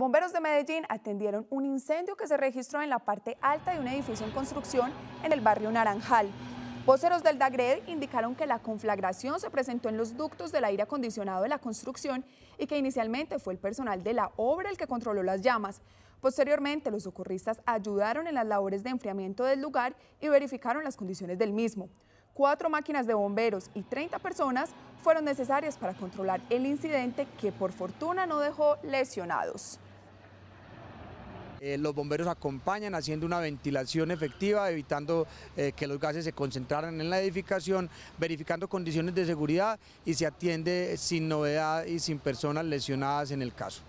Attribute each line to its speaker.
Speaker 1: Bomberos de Medellín atendieron un incendio que se registró en la parte alta de un edificio en construcción en el barrio Naranjal. Voceros del DAGRED indicaron que la conflagración se presentó en los ductos del aire acondicionado de la construcción y que inicialmente fue el personal de la obra el que controló las llamas. Posteriormente, los socorristas ayudaron en las labores de enfriamiento del lugar y verificaron las condiciones del mismo. Cuatro máquinas de bomberos y 30 personas fueron necesarias para controlar el incidente que por fortuna no dejó lesionados.
Speaker 2: Eh, los bomberos acompañan haciendo una ventilación efectiva, evitando eh, que los gases se concentraran en la edificación, verificando condiciones de seguridad y se atiende sin novedad y sin personas lesionadas en el caso.